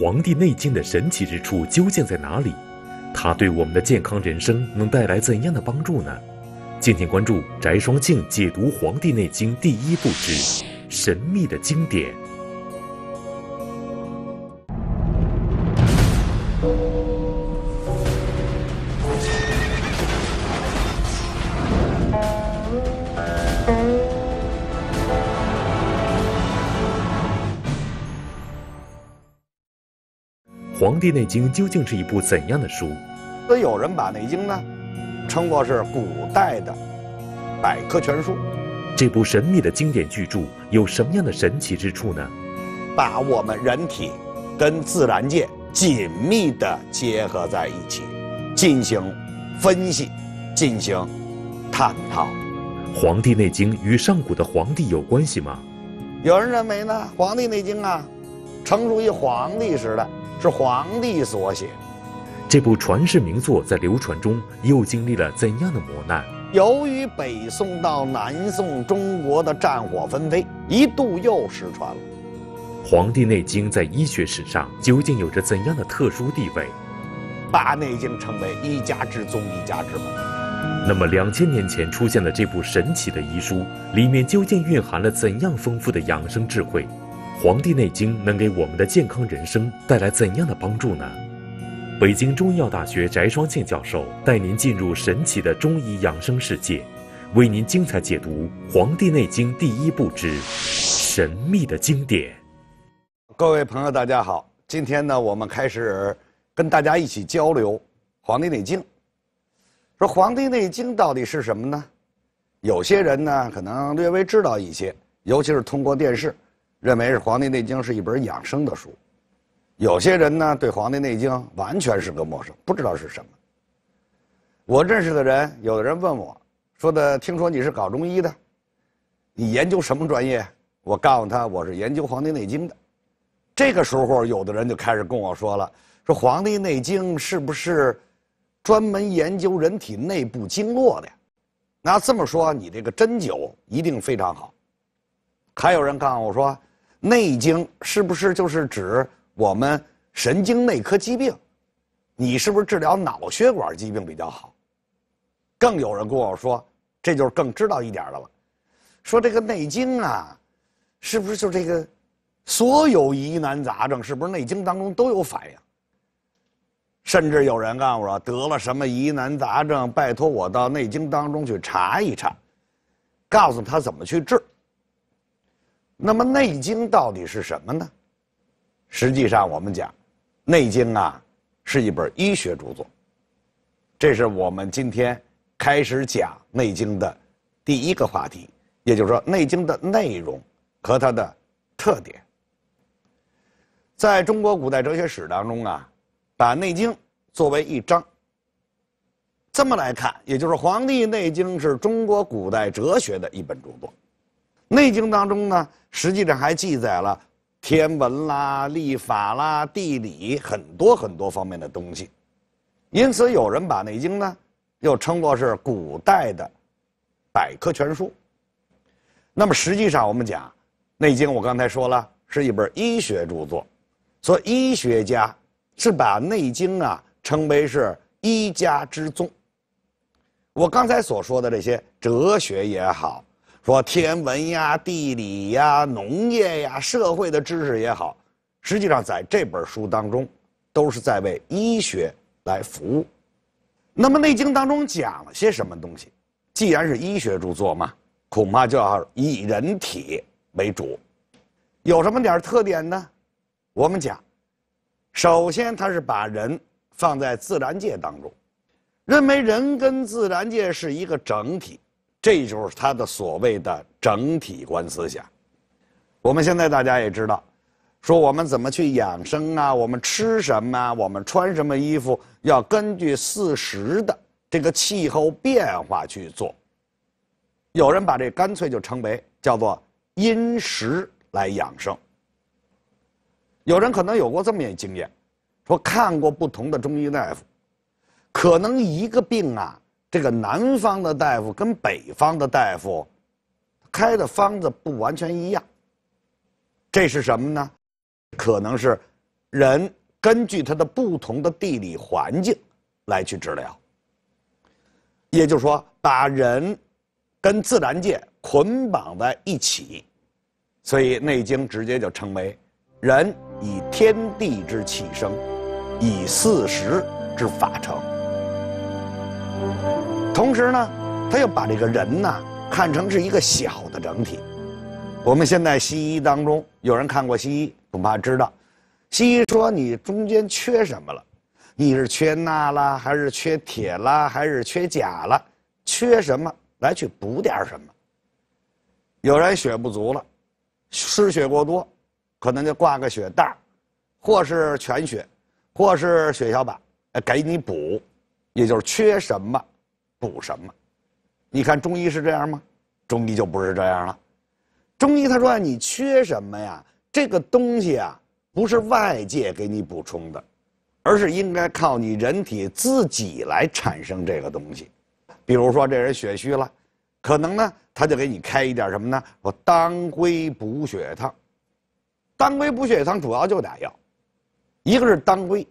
《黄帝内经》的神奇之处究竟在哪里？它对我们的健康人生能带来怎样的帮助呢？敬请关注翟双庆解读《黄帝内经》第一部之神秘的经典。《黄帝内经》究竟是一部怎样的书？有人把《内经》呢，称作是古代的百科全书。这部神秘的经典巨著有什么样的神奇之处呢？把我们人体跟自然界紧密的结合在一起，进行分析，进行探讨。《黄帝内经》与上古的皇帝有关系吗？有人认为呢，《黄帝内经》啊，成熟于皇帝时代。是皇帝所写，这部传世名作在流传中又经历了怎样的磨难？由于北宋到南宋，中国的战火纷飞，一度又失传了。《黄帝内经》在医学史上究竟有着怎样的特殊地位？把《内经》称为一家之宗、一家之本。那么，两千年前出现的这部神奇的医书，里面究竟蕴含了怎样丰富的养生智慧？《黄帝内经》能给我们的健康人生带来怎样的帮助呢？北京中医药大学翟双庆教授带您进入神奇的中医养生世界，为您精彩解读《黄帝内经》第一部之神秘的经典。各位朋友，大家好，今天呢，我们开始跟大家一起交流《黄帝内经》。说《黄帝内经》到底是什么呢？有些人呢，可能略微知道一些，尤其是通过电视。认为是《黄帝内经》是一本养生的书，有些人呢对《黄帝内经》完全是个陌生，不知道是什么。我认识的人，有的人问我，说的听说你是搞中医的，你研究什么专业？我告诉他我是研究《黄帝内经》的。这个时候，有的人就开始跟我说了，说《黄帝内经》是不是专门研究人体内部经络的？那这么说，你这个针灸一定非常好。还有人告诉我说。内经是不是就是指我们神经内科疾病？你是不是治疗脑血管疾病比较好？更有人跟我说，这就是更知道一点的了，说这个内经啊，是不是就这个所有疑难杂症，是不是内经当中都有反应？甚至有人告诉我得了什么疑难杂症，拜托我到内经当中去查一查，告诉他怎么去治。那么，《内经》到底是什么呢？实际上，我们讲，《内经》啊，是一本医学著作。这是我们今天开始讲《内经》的第一个话题，也就是说，《内经》的内容和它的特点。在中国古代哲学史当中啊，把《内经》作为一章，这么来看，也就是《黄帝内经》是中国古代哲学的一本著作。内经当中呢，实际上还记载了天文啦、历法啦、地理很多很多方面的东西，因此有人把内经呢又称作是古代的百科全书。那么实际上我们讲内经，我刚才说了是一本医学著作，所以医学家是把内经啊称为是医家之宗。我刚才所说的这些哲学也好。说天文呀、地理呀、农业呀、社会的知识也好，实际上在这本书当中，都是在为医学来服务。那么《内经》当中讲了些什么东西？既然是医学著作嘛，恐怕就要以人体为主。有什么点特点呢？我们讲，首先它是把人放在自然界当中，认为人跟自然界是一个整体。这就是他的所谓的整体观思想。我们现在大家也知道，说我们怎么去养生啊？我们吃什么？我们穿什么衣服？要根据四时的这个气候变化去做。有人把这干脆就称为叫做因时来养生。有人可能有过这么一经验，说看过不同的中医大夫，可能一个病啊。这个南方的大夫跟北方的大夫开的方子不完全一样，这是什么呢？可能是人根据他的不同的地理环境来去治疗，也就是说把人跟自然界捆绑在一起，所以《内经》直接就称为“人以天地之气生，以四时之法成”。同时呢，他又把这个人呢看成是一个小的整体。我们现在西医当中，有人看过西医，恐怕知道，西医说你中间缺什么了，你是缺钠啦，还是缺铁啦，还是缺钾了？缺什么来去补点什么？有人血不足了，失血过多，可能就挂个血袋，或是全血，或是血小板，给你补，也就是缺什么。补什么？你看中医是这样吗？中医就不是这样了。中医他说你缺什么呀？这个东西啊，不是外界给你补充的，而是应该靠你人体自己来产生这个东西。比如说这人血虚了，可能呢他就给你开一点什么呢？说当归补血汤，当归补血汤主要就俩药，一个是当归，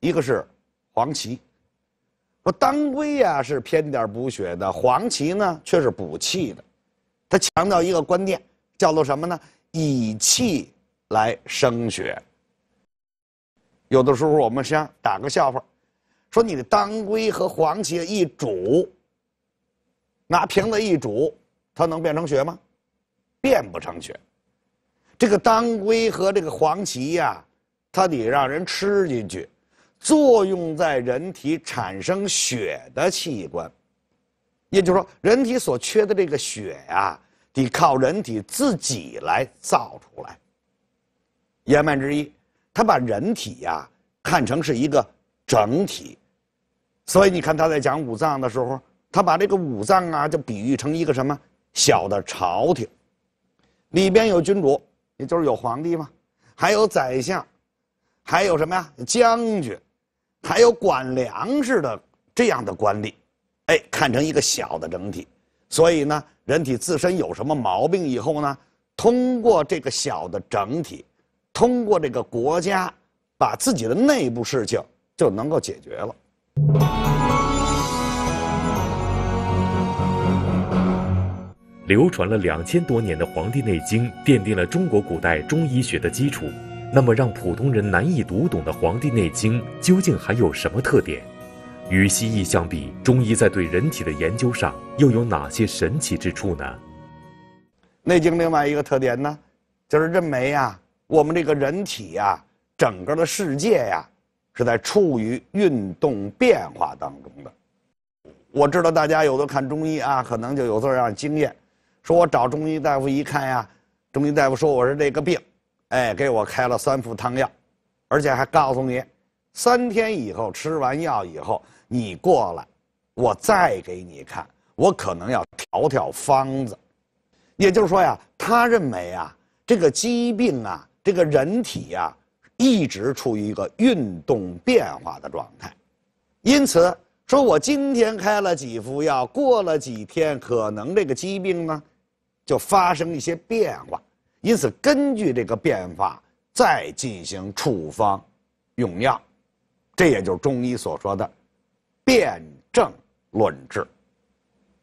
一个是黄芪。说当归呀是偏点补血的，黄芪呢却是补气的，它强调一个观念，叫做什么呢？以气来生血。有的时候我们先打个笑话，说你的当归和黄芪一煮，拿瓶子一煮，它能变成血吗？变不成血。这个当归和这个黄芪呀，它得让人吃进去。作用在人体产生血的器官，也就是说，人体所缺的这个血呀，得靠人体自己来造出来。言外之意，他把人体呀看成是一个整体，所以你看他在讲五脏的时候，他把这个五脏啊就比喻成一个什么小的朝廷，里边有君主，也就是有皇帝嘛，还有宰相，还有什么呀，将军。还有管粮食的这样的官吏，哎，看成一个小的整体，所以呢，人体自身有什么毛病以后呢，通过这个小的整体，通过这个国家，把自己的内部事情就能够解决了。流传了两千多年的《黄帝内经》奠定了中国古代中医学的基础。那么，让普通人难以读懂的《黄帝内经》究竟还有什么特点？与西医相比，中医在对人体的研究上又有哪些神奇之处呢？《内经》另外一个特点呢，就是认为呀，我们这个人体呀，整个的世界呀，是在处于运动变化当中的。我知道大家有的看中医啊，可能就有这样经验，说我找中医大夫一看呀，中医大夫说我是这个病。哎，给我开了三副汤药，而且还告诉你，三天以后吃完药以后你过来，我再给你看。我可能要调调方子，也就是说呀，他认为啊，这个疾病啊，这个人体呀，一直处于一个运动变化的状态，因此说我今天开了几副药，过了几天，可能这个疾病呢，就发生一些变化。因此，根据这个变化再进行处方、用药，这也就是中医所说的“辩证论治”，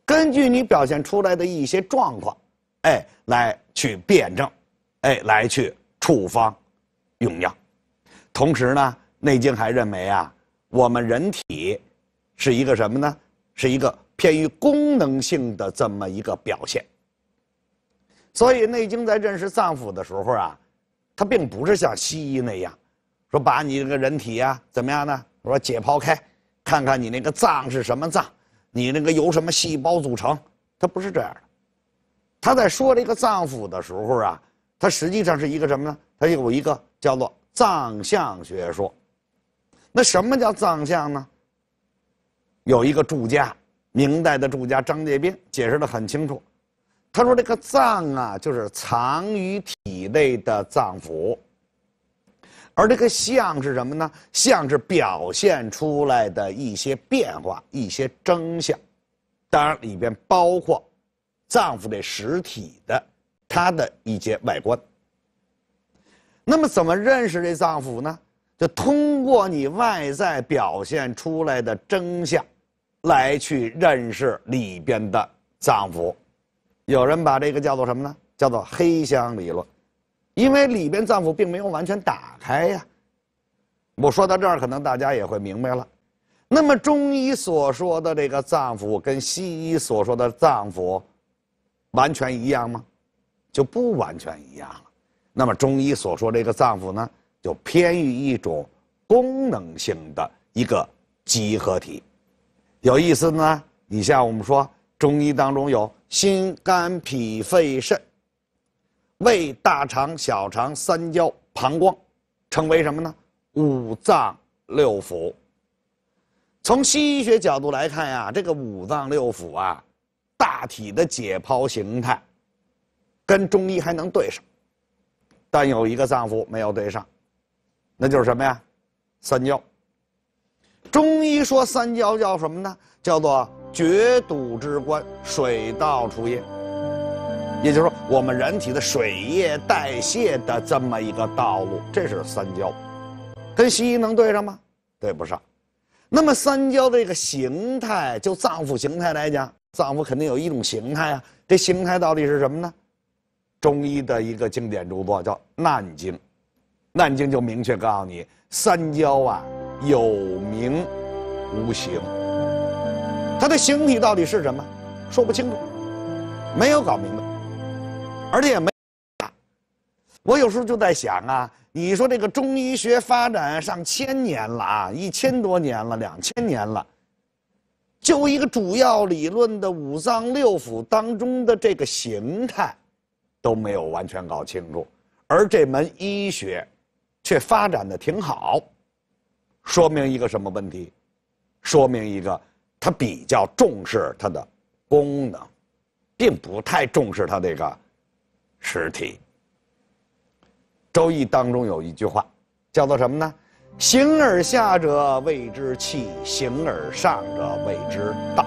根据你表现出来的一些状况，哎，来去辩证，哎，来去处方、用药。同时呢，《内经》还认为啊，我们人体是一个什么呢？是一个偏于功能性的这么一个表现。所以，《内经》在认识脏腑的时候啊，它并不是像西医那样，说把你这个人体啊怎么样呢？说解剖开，看看你那个脏是什么脏，你那个由什么细胞组成？它不是这样的。他在说这个脏腑的时候啊，它实际上是一个什么呢？它有一个叫做脏象学说。那什么叫脏象呢？有一个注家，明代的注家张介宾解释的很清楚。他说：“这个脏啊，就是藏于体内的脏腑，而这个象是什么呢？象是表现出来的一些变化、一些征象，当然里边包括脏腑这实体的它的一些外观。那么怎么认识这脏腑呢？就通过你外在表现出来的征象，来去认识里边的脏腑。”有人把这个叫做什么呢？叫做黑箱理论，因为里边脏腑并没有完全打开呀。我说到这儿，可能大家也会明白了。那么中医所说的这个脏腑跟西医所说的脏腑，完全一样吗？就不完全一样了。那么中医所说这个脏腑呢，就偏于一种功能性的一个集合体。有意思呢，你像我们说。中医当中有心、肝、脾、肺、肾，胃、大肠、小肠、三焦、膀胱，称为什么呢？五脏六腑。从西医学角度来看呀，这个五脏六腑啊，大体的解剖形态，跟中医还能对上，但有一个脏腑没有对上，那就是什么呀？三焦。中医说三焦叫什么呢？叫做。绝堵之关，水道出液。也就是说，我们人体的水液代谢的这么一个道路，这是三焦，跟西医能对上吗？对不上。那么三焦这个形态，就脏腑形态来讲，脏腑肯定有一种形态啊。这形态到底是什么呢？中医的一个经典著作叫《难经》，《难经》就明确告诉你，三焦啊，有名无形。它的形体到底是什么？说不清楚，没有搞明白，而且也没。我有时候就在想啊，你说这个中医学发展上千年了啊，一千多年了，两千年了，就一个主要理论的五脏六腑当中的这个形态都没有完全搞清楚，而这门医学却发展的挺好，说明一个什么问题？说明一个。他比较重视它的功能，并不太重视它这个实体。周易当中有一句话，叫做什么呢？“形而下者谓之气，形而上者谓之道。”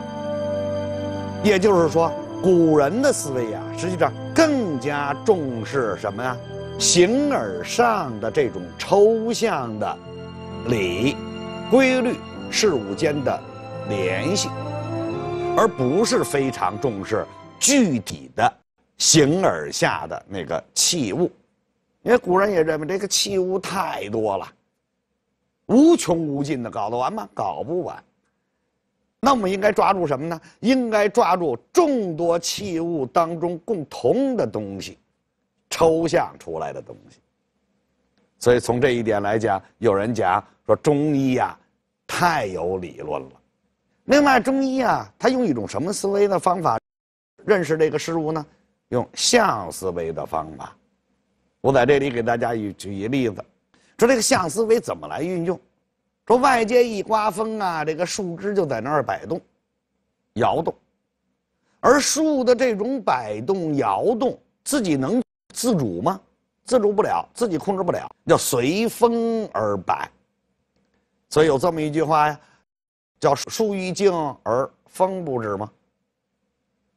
也就是说，古人的思维啊，实际上更加重视什么呀？形而上的这种抽象的理、规律、事物间的。联系，而不是非常重视具体的形而下的那个器物，因为古人也认为这个器物太多了，无穷无尽的，搞得完吗？搞不完。那我们应该抓住什么呢？应该抓住众多器物当中共同的东西，抽象出来的东西。所以从这一点来讲，有人讲说中医呀，太有理论了。另外，中医啊，他用一种什么思维的方法认识这个事物呢？用象思维的方法。我在这里给大家举举一例子，说这个象思维怎么来运用？说外界一刮风啊，这个树枝就在那儿摆动、摇动，而树的这种摆动摇动自己能自主吗？自主不了，自己控制不了，要随风而摆。所以有这么一句话呀。叫树欲静而风不止吗？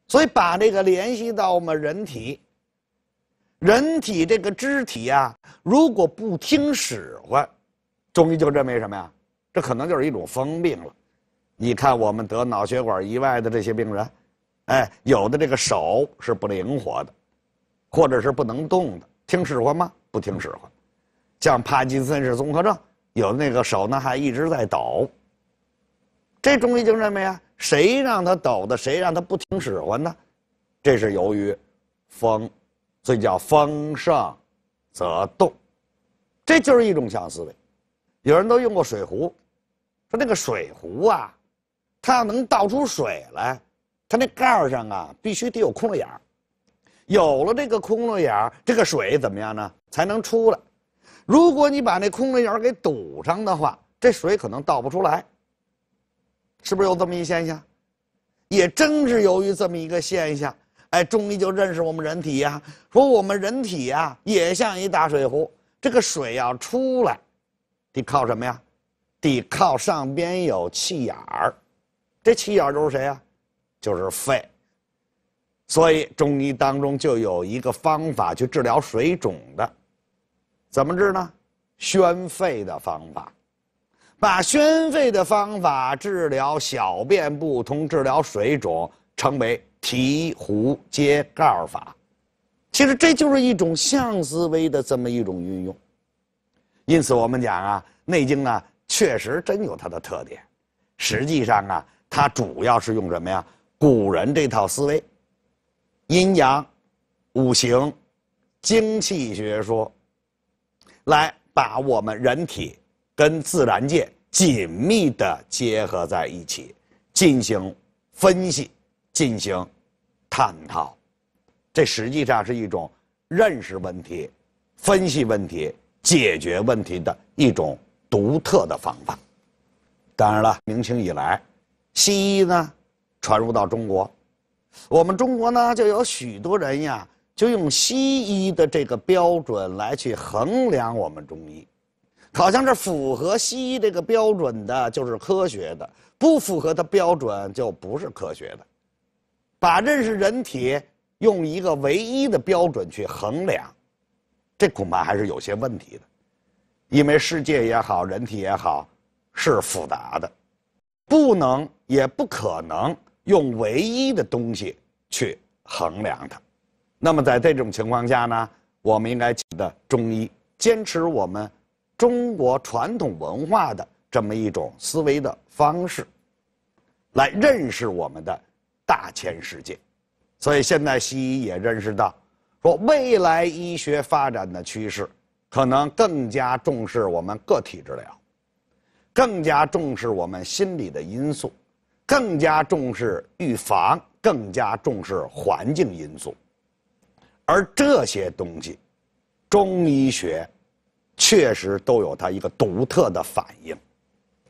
所以把这个联系到我们人体，人体这个肢体呀，如果不听使唤，中医就认为什么呀？这可能就是一种疯病了。你看我们得脑血管意外的这些病人，哎，有的这个手是不灵活的，或者是不能动的，听使唤吗？不听使唤。像帕金森氏综合症，有的那个手呢还一直在抖。这中医精神没啊？谁让他抖的？谁让他不听使唤呢？这是由于风，所以叫风盛则动。这就是一种想思维。有人都用过水壶，说那个水壶啊，它要能倒出水来，它那盖儿上啊必须得有空了眼儿。有了这个空了眼儿，这个水怎么样呢？才能出来。如果你把那空了眼儿给堵上的话，这水可能倒不出来。是不是有这么一现象？也正是由于这么一个现象，哎，中医就认识我们人体呀，说我们人体呀也像一大水壶，这个水要出来，得靠什么呀？得靠上边有气眼儿，这气眼儿就是谁啊？就是肺。所以中医当中就有一个方法去治疗水肿的，怎么治呢？宣肺的方法。把宣肺的方法治疗小便不通，治疗水肿，称为提壶揭盖法。其实这就是一种相思维的这么一种运用。因此，我们讲啊，《内经》呢确实真有它的特点。实际上啊，它主要是用什么呀？古人这套思维，阴阳、五行、精气学说，来把我们人体。跟自然界紧密的结合在一起，进行分析，进行探讨，这实际上是一种认识问题、分析问题、解决问题的一种独特的方法。当然了，明清以来，西医呢传入到中国，我们中国呢就有许多人呀，就用西医的这个标准来去衡量我们中医。好像是符合西医这个标准的，就是科学的；不符合的标准，就不是科学的。把认识人体用一个唯一的标准去衡量，这恐怕还是有些问题的，因为世界也好，人体也好，是复杂的，不能也不可能用唯一的东西去衡量它。那么在这种情况下呢，我们应该请的中医坚持我们。中国传统文化的这么一种思维的方式，来认识我们的大千世界，所以现在西医也认识到，说未来医学发展的趋势，可能更加重视我们个体治疗，更加重视我们心理的因素，更加重视预防，更加重视环境因素，而这些东西，中医学。确实都有它一个独特的反应，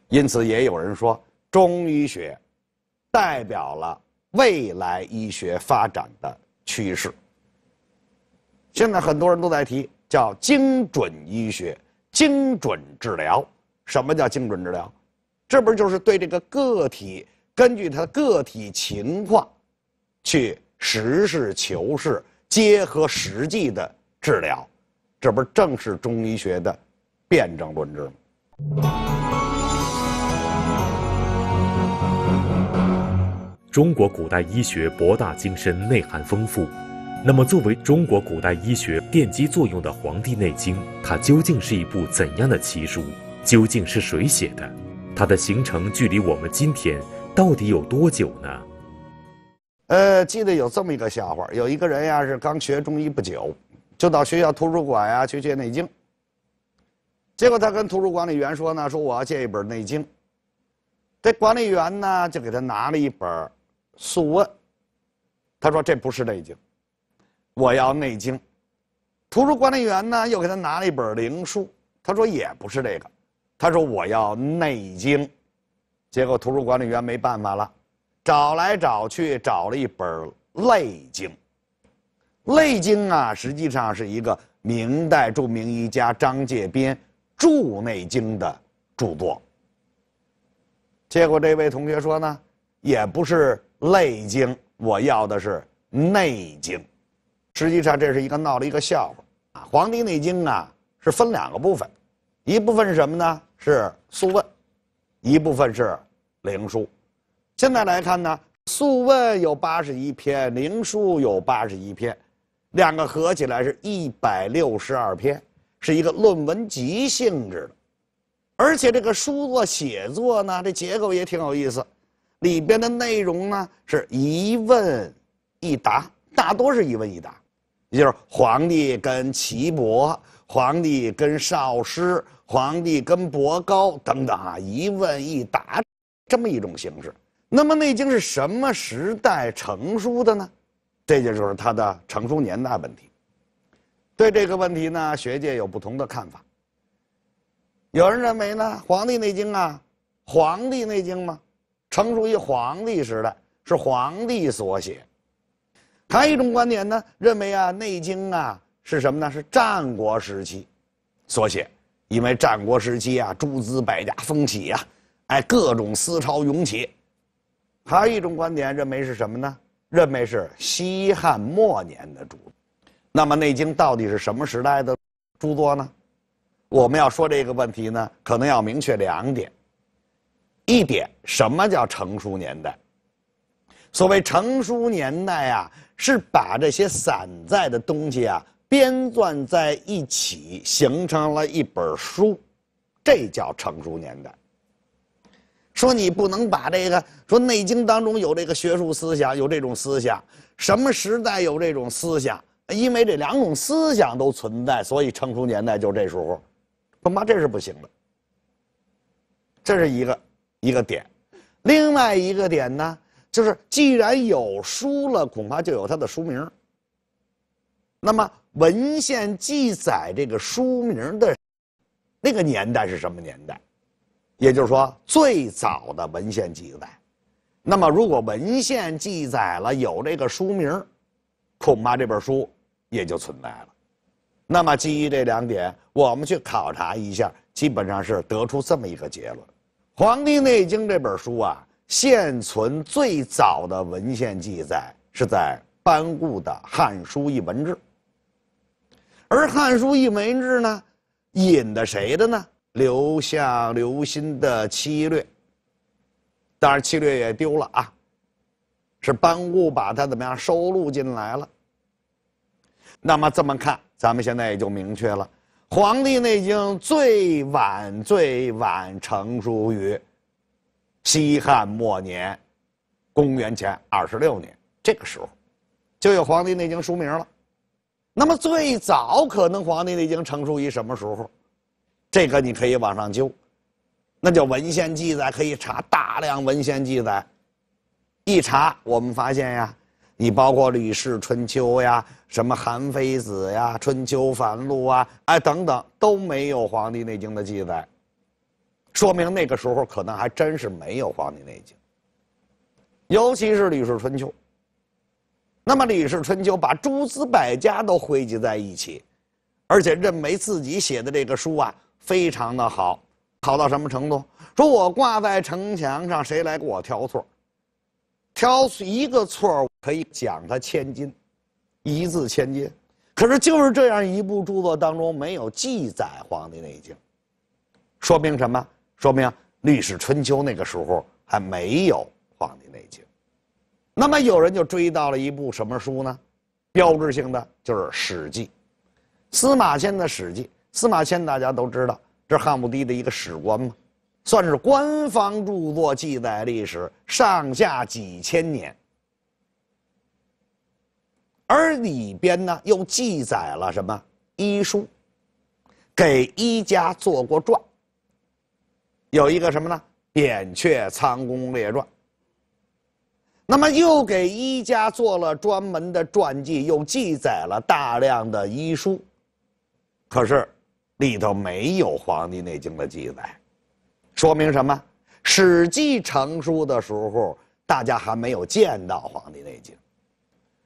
因此也有人说，中医学代表了未来医学发展的趋势。现在很多人都在提叫精准医学、精准治疗。什么叫精准治疗？这不就是对这个个体根据他的个体情况，去实事求是、结合实际的治疗。这不正是中医学的辩证论治吗？中国古代医学博大精深，内涵丰富。那么，作为中国古代医学奠基作用的《黄帝内经》，它究竟是一部怎样的奇书？究竟是谁写的？它的形成距离我们今天到底有多久呢？呃，记得有这么一个笑话：有一个人呀，是刚学中医不久。就到学校图书馆呀去借《内经》，结果他跟图书管理员说呢：“说我要借一本《内经》。”这管理员呢就给他拿了一本《素问》，他说：“这不是《内经》，我要《内经》。”图书管理员呢又给他拿了一本《灵书》，他说：“也不是这个。”他说：“我要《内经》。”结果图书管理员没办法了，找来找去找了一本《内经》。内经》啊，实际上是一个明代著名医家张介宾著《内经》的著作。结果这位同学说呢，也不是《内经》，我要的是《内经》。实际上这是一个闹了一个笑话啊，《黄帝内经》啊是分两个部分，一部分是什么呢？是《素问》，一部分是《灵书》。现在来看呢，《素问》有八十一篇，《灵书》有八十一篇。两个合起来是一百六十二篇，是一个论文集性质的，而且这个书作写作呢，这结构也挺有意思，里边的内容呢是一问一答，大多是一问一答，也就是皇帝跟岐伯，皇帝跟少师，皇帝跟伯高等等啊，一问一答这么一种形式。那么《内经》是什么时代成书的呢？这就是他的成熟年代问题。对这个问题呢，学界有不同的看法。有人认为呢，《黄帝内经》啊，《黄帝内经》嘛，成熟于黄帝时代，是黄帝所写。还有一种观点呢，认为啊，《内经》啊，是什么呢？是战国时期所写，因为战国时期啊，诸子百家风起呀，哎，各种思潮涌起。还有一种观点认为是什么呢？认为是西汉末年的著，那么《内经》到底是什么时代的著作呢？我们要说这个问题呢，可能要明确两点。一点，什么叫成书年代？所谓成书年代啊，是把这些散在的东西啊编纂在一起，形成了一本书，这叫成书年代。说你不能把这个说《内经》当中有这个学术思想，有这种思想，什么时代有这种思想？因为这两种思想都存在，所以成熟年代就这时候。恐怕这是不行的，这是一个一个点。另外一个点呢，就是既然有书了，恐怕就有它的书名。那么文献记载这个书名的，那个年代是什么年代？也就是说，最早的文献记载。那么，如果文献记载了有这个书名，恐怕这本书也就存在了。那么，基于这两点，我们去考察一下，基本上是得出这么一个结论：《黄帝内经》这本书啊，现存最早的文献记载是在班固的《汉书一文志》。而《汉书一文志》呢，引的谁的呢？刘向、刘歆的七略，当然七略也丢了啊，是班固把它怎么样收录进来了。那么这么看，咱们现在也就明确了，《黄帝内经》最晚最晚成书于西汉末年，公元前二十六年，这个时候就有《黄帝内经》书名了。那么最早可能《黄帝内经》成书于什么时候？这个你可以往上揪，那叫文献记载，可以查大量文献记载。一查，我们发现呀，你包括《吕氏春秋》呀、什么《韩非子》呀、《春秋繁露》啊，哎等等，都没有《黄帝内经》的记载，说明那个时候可能还真是没有《黄帝内经》。尤其是《吕氏春秋》，那么《吕氏春秋》把诸子百家都汇集在一起，而且认为自己写的这个书啊。非常的好，好到什么程度？说我挂在城墙上，谁来给我挑错？挑一个错可以奖他千金，一字千金。可是就是这样一部著作当中没有记载《黄帝内经》，说明什么？说明《历史春秋》那个时候还没有《黄帝内经》。那么有人就追到了一部什么书呢？标志性的就是《史记》，司马迁的《史记》。司马迁，大家都知道，这是汉武帝的一个史官嘛，算是官方著作记载历史上下几千年，而里边呢又记载了什么医书，给医家做过传，有一个什么呢《扁鹊仓公列传》，那么又给医家做了专门的传记，又记载了大量的医书，可是。里头没有《黄帝内经》的记载，说明什么？《史记》成书的时候，大家还没有见到《黄帝内经》。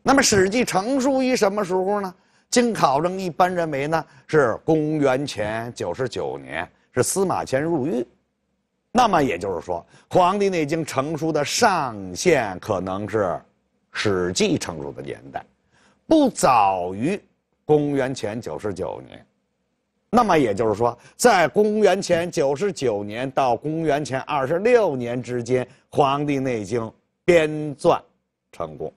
那么，《史记》成书于什么时候呢？经考证，一般认为呢是公元前九十九年，是司马迁入狱。那么也就是说，《黄帝内经》成书的上限可能是《史记》成书的年代，不早于公元前九十九年。那么也就是说，在公元前九十九年到公元前二十六年之间，《黄帝内经》编撰成功。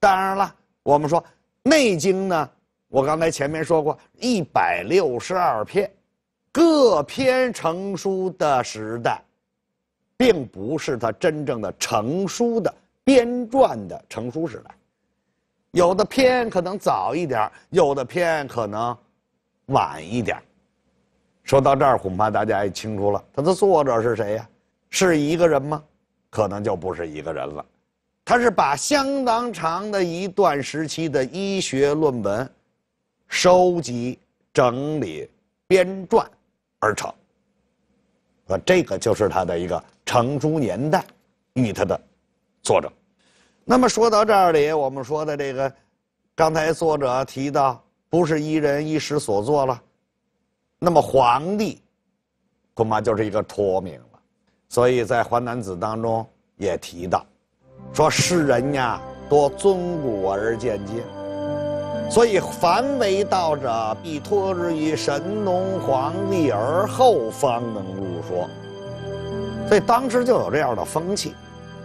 当然了，我们说《内经》呢，我刚才前面说过，一百六十二篇，各篇成书的时代，并不是它真正的成书的编撰的成书时代。有的篇可能早一点，有的篇可能。晚一点，说到这儿，恐怕大家也清楚了，它的作者是谁呀？是一个人吗？可能就不是一个人了，他是把相当长的一段时期的医学论文收集、整理、编撰而成。啊，这个就是他的一个成书年代与他的作者。那么说到这里，我们说的这个，刚才作者提到。不是一人一时所做了，那么皇帝恐怕就是一个托名了。所以在《淮南子》当中也提到，说世人呀多尊古而见今，所以凡为道者，必托之于神农、皇帝，而后方能入说。所以当时就有这样的风气，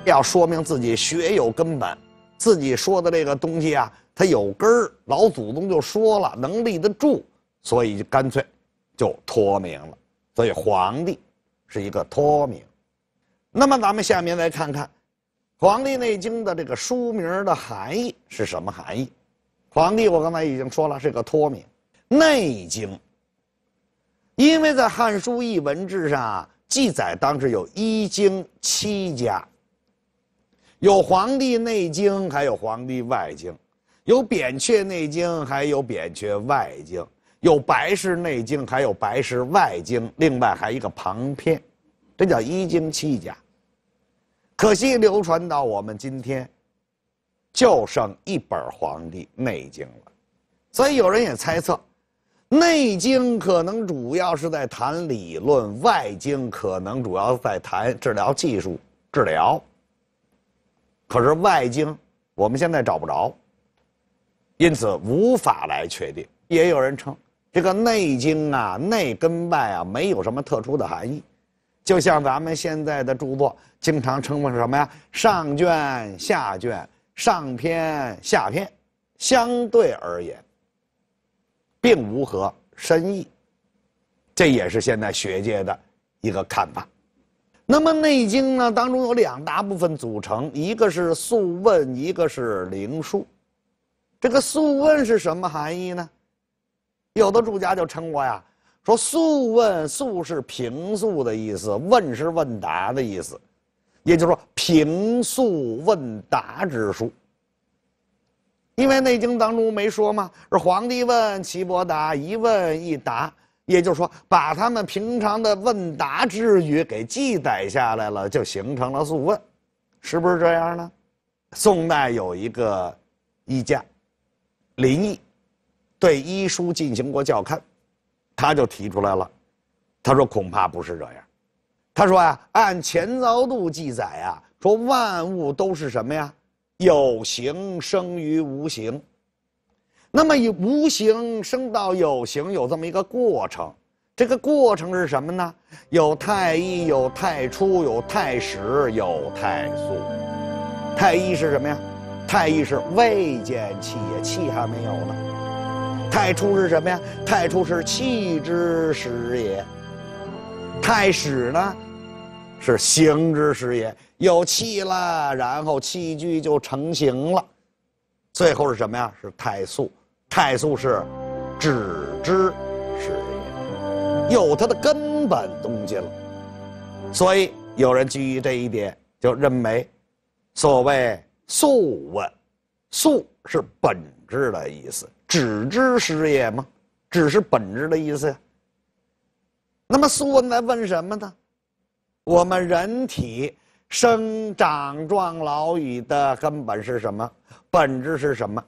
要说明自己学有根本。自己说的这个东西啊，它有根儿，老祖宗就说了能立得住，所以就干脆就脱名了。所以《黄帝》是一个脱名。那么咱们下面来看看《黄帝内经》的这个书名的含义是什么含义？《黄帝》我刚才已经说了是个脱名，《内经》因为在《汉书艺文志》上啊、记载，当时有一经七家。有《黄帝内经》，还有《黄帝外经》；有《扁鹊内经》，还有《扁鹊外经》；有《白氏内经》，还有《白氏外经》。另外还一个旁篇，这叫一经七家。可惜流传到我们今天，就剩一本《黄帝内经》了。所以有人也猜测，《内经》可能主要是在谈理论，《外经》可能主要在谈治疗技术、治疗。可是外经，我们现在找不着，因此无法来确定。也有人称这个内经啊、内跟外啊，没有什么特殊的含义，就像咱们现在的著作经常称为什么呀？上卷、下卷、上篇、下篇，相对而言，并无何深意，这也是现在学界的一个看法。那么《内经》呢，当中有两大部分组成，一个是《素问》，一个是《灵书》。这个《素问》是什么含义呢？有的注家就称我呀，说《素问》“素”是平素的意思，“问”是问答的意思，也就是说平素问答之书。因为《内经》当中没说嘛，是皇帝问，岐伯答，一问一答。也就是说，把他们平常的问答之语给记载下来了，就形成了《素问》，是不是这样呢？宋代有一个医家林毅，对医书进行过校勘，他就提出来了。他说：“恐怕不是这样。”他说：“啊，按前昭度记载啊，说万物都是什么呀？有形生于无形。”那么以无形升到有形，有这么一个过程。这个过程是什么呢？有太一，有太初，有太始，有太素。太一是什么呀？太一是未见气也，气还没有呢。太初是什么呀？太初是气之始也。太始呢，是形之始也。有气了，然后气聚就成形了。最后是什么呀？是太素，太素是，止知是也，有它的根本东西了。所以有人基于这一点，就认为，所谓素问，素是本质的意思，止知是也吗？只是本质的意思呀。那么素问在问什么呢？我们人体。生长壮老已的根本是什么？本质是什么？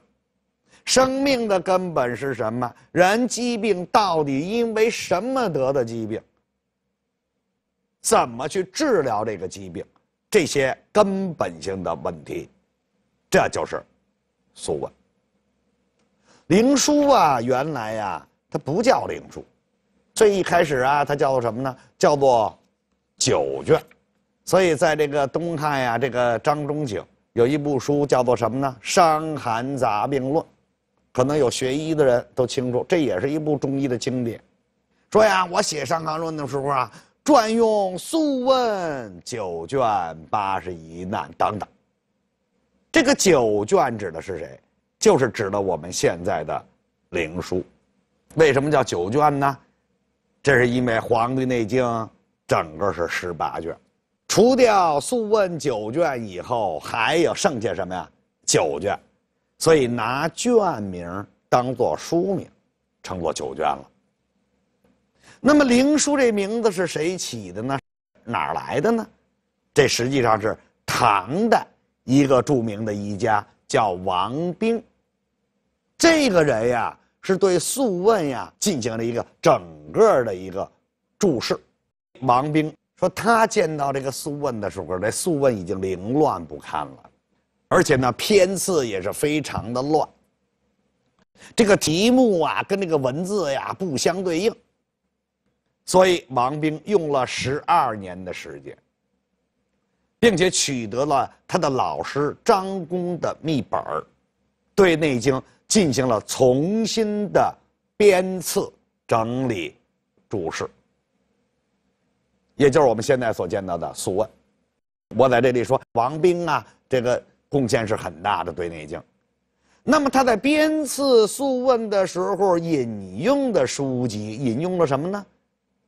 生命的根本是什么？人疾病到底因为什么得的疾病？怎么去治疗这个疾病？这些根本性的问题，这就是素问。灵枢啊，原来呀，它不叫灵枢，最一开始啊，它叫做什么呢？叫做九卷。所以，在这个东汉呀，这个张仲景有一部书叫做什么呢？《伤寒杂病论》，可能有学医的人都清楚，这也是一部中医的经典。说呀，我写《伤寒论》的时候啊，专用《素问》九卷八十一难等等。这个九卷指的是谁？就是指的我们现在的《灵书》。为什么叫九卷呢？这是因为《黄帝内经》整个是十八卷。除掉《素问》九卷以后，还有剩下什么呀？九卷，所以拿卷名当做书名，称作《九卷》了。那么《灵枢》这名字是谁起的呢？哪来的呢？这实际上是唐代一个著名的医家叫王冰。这个人呀，是对《素问》呀进行了一个整个的一个注释。王冰。说他见到这个《素问》的时候，这素问》已经凌乱不堪了，而且呢，偏次也是非常的乱。这个题目啊，跟那个文字呀不相对应，所以王冰用了十二年的时间，并且取得了他的老师张公的秘本儿，对《内经》进行了重新的编次、整理、注释。也就是我们现在所见到的《素问》，我在这里说王冰啊，这个贡献是很大的，《对内经》。那么他在编次《素问》的时候引用的书籍，引用了什么呢？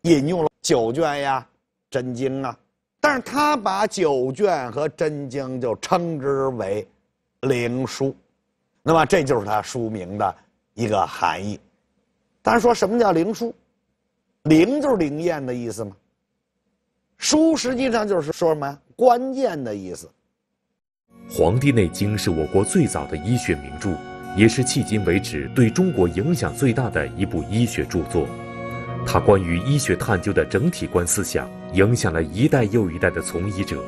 引用了九卷呀，《真经》啊。但是他把九卷和真经就称之为“灵书”，那么这就是他书名的一个含义。但是说什么叫灵书？灵就是灵验的意思吗？书实际上就是说什么呀？关键的意思。《黄帝内经》是我国最早的医学名著，也是迄今为止对中国影响最大的一部医学著作。它关于医学探究的整体观思想，影响了一代又一代的从医者。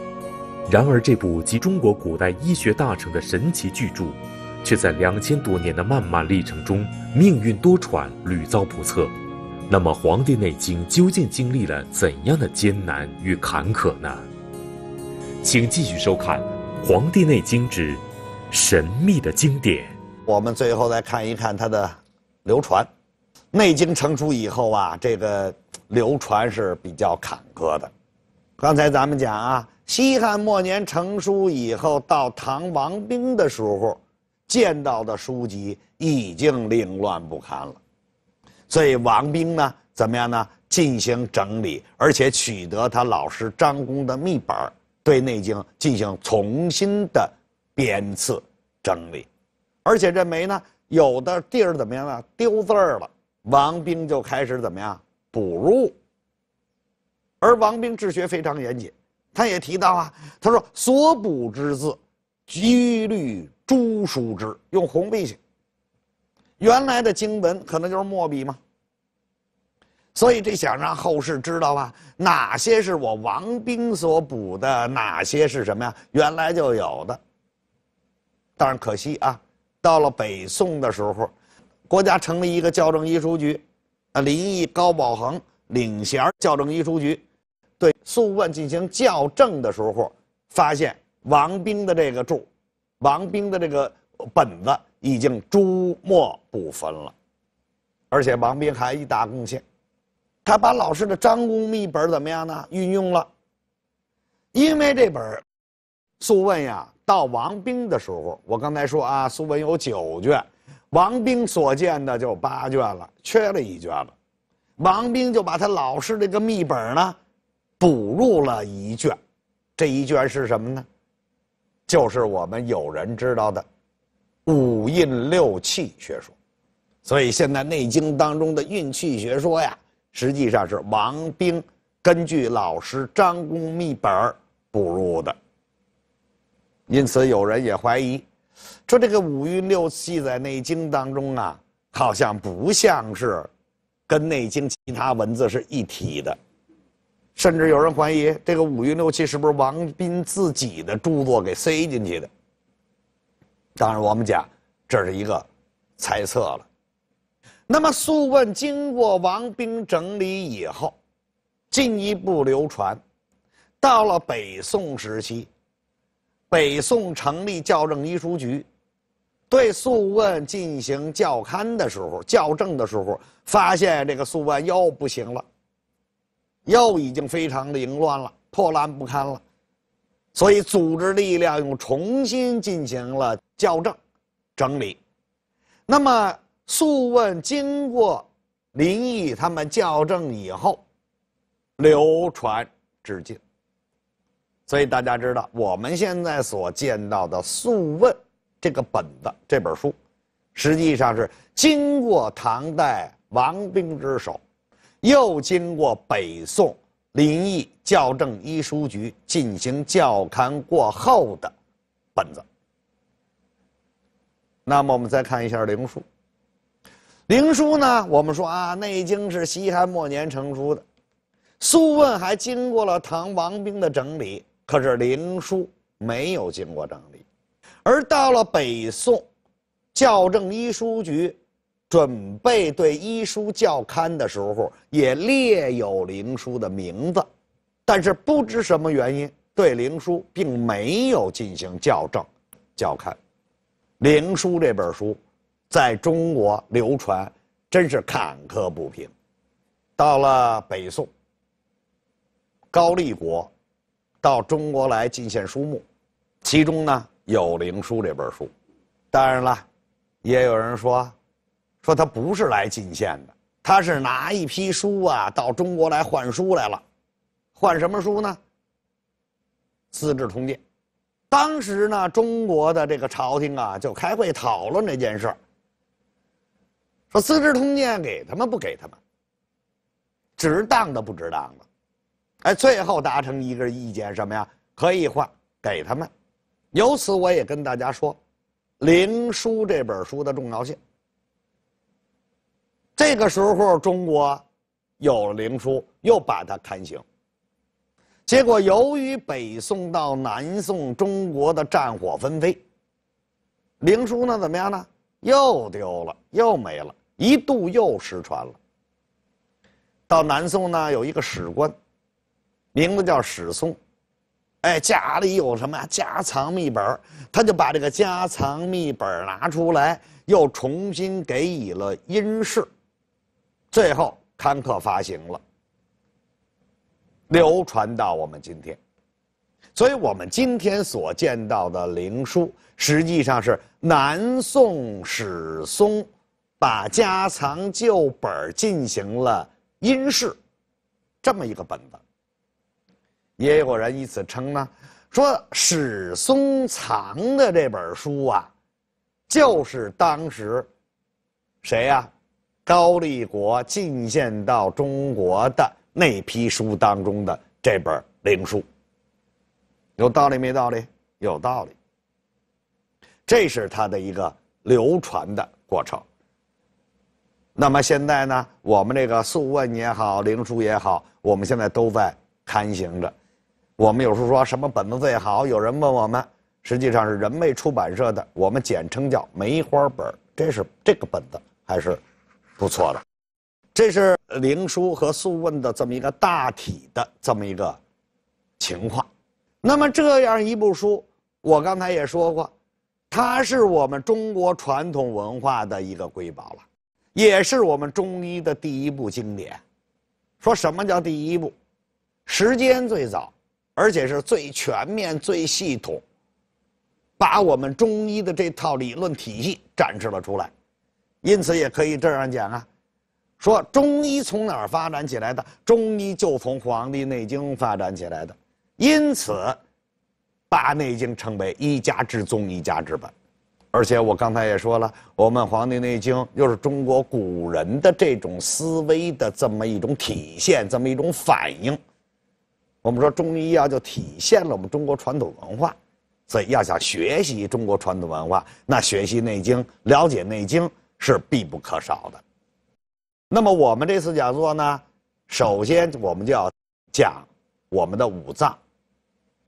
然而，这部集中国古代医学大成的神奇巨著，却在两千多年的漫漫历程中，命运多舛，屡遭不测。那么，《黄帝内经》究竟经历了怎样的艰难与坎坷呢？请继续收看《黄帝内经之神秘的经典》。我们最后再看一看它的流传。内经成书以后啊，这个流传是比较坎坷的。刚才咱们讲啊，西汉末年成书以后，到唐王冰的时候，见到的书籍已经凌乱不堪了。所以王兵呢，怎么样呢？进行整理，而且取得他老师张公的秘本对《内经》进行重新的编次整理，而且这没呢，有的地儿怎么样呢？丢字儿了，王兵就开始怎么样补入。而王兵治学非常严谨，他也提到啊，他说所补之字，皆律朱书之，用红笔写。原来的经文可能就是墨笔嘛，所以这想让后世知道啊，哪些是我王兵所补的，哪些是什么呀？原来就有的。但是可惜啊，到了北宋的时候，国家成立一个校正医书局，啊，林毅、高宝恒领衔校正医书局，对《素问》进行校正的时候，发现王兵的这个注，王兵的这个本子。已经朱墨不分了，而且王斌还一大贡献，他把老师的张公秘本怎么样呢？运用了。因为这本《素问》呀，到王斌的时候，我刚才说啊，《素问》有九卷，王斌所见的就八卷了，缺了一卷了。王斌就把他老师这个秘本呢，补入了一卷，这一卷是什么呢？就是我们有人知道的。五运六气学说，所以现在《内经》当中的运气学说呀，实际上是王冰根据老师张公秘本儿补入的。因此，有人也怀疑，说这个五运六气在《内经》当中啊，好像不像是跟《内经》其他文字是一体的，甚至有人怀疑这个五运六气是不是王斌自己的著作给塞进去的。当然，我们讲这是一个猜测了。那么，《素问》经过王冰整理以后，进一步流传到了北宋时期。北宋成立校正医书局，对《素问》进行校勘的时候，校正的时候发现这个《素问》又不行了，又已经非常的凌乱了，破烂不堪了。所以，组织力量又重新进行了校正、整理。那么，《素问》经过林毅他们校正以后，流传至今。所以，大家知道，我们现在所见到的《素问》这个本子、这本书，实际上是经过唐代王冰之手，又经过北宋。林毅校正医书局进行校勘过后的本子。那么我们再看一下《灵书。灵书呢，我们说啊，《内经》是西汉末年成书的，《素问》还经过了唐王兵的整理，可是《灵书没有经过整理，而到了北宋，校正医书局。准备对医书校刊的时候，也列有灵书的名字，但是不知什么原因，对灵书并没有进行校正、校刊。灵书这本书在中国流传真是坎坷不平。到了北宋，高丽国到中国来进献书目，其中呢有灵书这本书。当然了，也有人说。说他不是来进献的，他是拿一批书啊到中国来换书来了，换什么书呢？《资治通鉴》，当时呢中国的这个朝廷啊就开会讨论这件事儿，说《资治通鉴》给他们不给他们？值当的不值当的？哎，最后达成一个意见，什么呀？可以换给他们。由此我也跟大家说，《灵书》这本书的重要性。这个时候，中国有《灵书》，又把它刊行。结果，由于北宋到南宋，中国的战火纷飞，《灵书》呢怎么样呢？又丢了，又没了，一度又失传了。到南宋呢，有一个史官，名字叫史松，哎，家里有什么呀？家藏秘本他就把这个家藏秘本拿出来，又重新给予了殷氏。最后刊刻发行了，流传到我们今天。所以我们今天所见到的《灵书》，实际上是南宋史松把家藏旧本进行了音释，这么一个本子。也有人以此称呢，说史松藏的这本书啊，就是当时谁呀？高丽国进献到中国的那批书当中的这本灵书，有道理没道理？有道理，这是它的一个流传的过程。那么现在呢，我们这个素问也好，灵书也好，我们现在都在刊行着。我们有时候说什么本子最好？有人问我们，实际上是人类出版社的，我们简称叫梅花本。这是这个本子还是？不错的，这是《灵枢》和《素问》的这么一个大体的这么一个情况。那么这样一部书，我刚才也说过，它是我们中国传统文化的一个瑰宝了，也是我们中医的第一部经典。说什么叫第一部？时间最早，而且是最全面、最系统，把我们中医的这套理论体系展示了出来。因此也可以这样讲啊，说中医从哪儿发展起来的，中医就从《黄帝内经》发展起来的。因此，《把《内经》称为一家之宗、一家之本。而且我刚才也说了，我们《黄帝内经》又是中国古人的这种思维的这么一种体现、这么一种反应。我们说中医药就体现了我们中国传统文化。所以，要想学习中国传统文化，那学习《内经》，了解《内经》。是必不可少的。那么我们这次讲座呢，首先我们就要讲我们的五脏。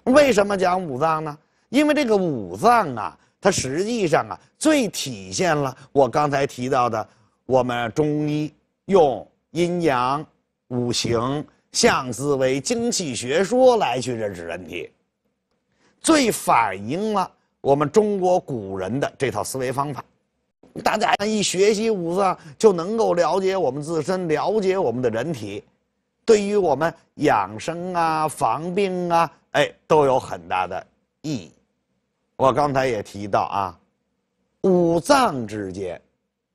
为什么讲五脏呢？因为这个五脏啊，它实际上啊，最体现了我刚才提到的我们中医用阴阳、五行、象思维、精气学说来去认识人体，最反映了我们中国古人的这套思维方法。大家一学习五脏就能够了解我们自身，了解我们的人体，对于我们养生啊、防病啊，哎，都有很大的意义。我刚才也提到啊，五脏之间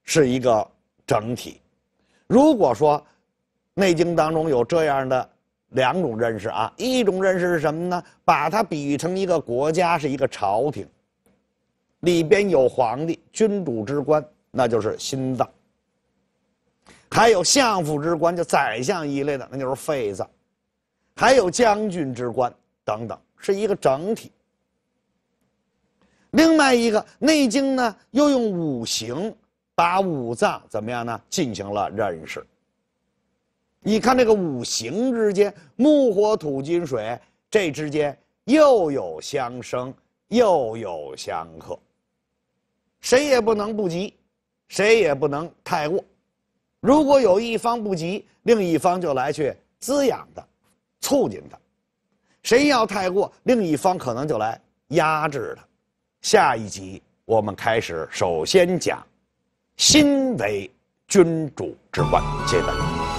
是一个整体。如果说《内经》当中有这样的两种认识啊，一种认识是什么呢？把它比喻成一个国家，是一个朝廷。里边有皇帝、君主之官，那就是心脏；还有相府之官，就宰相一类的，那就是肺脏；还有将军之官等等，是一个整体。另外一个，《内经》呢又用五行把五脏怎么样呢？进行了认识。你看这个五行之间，木、火、土、金、水这之间又有相生，又有相克。谁也不能不急，谁也不能太过。如果有一方不急，另一方就来去滋养他、促进他；谁要太过，另一方可能就来压制他。下一集我们开始，首先讲“心为君主之官”，谢谢大家。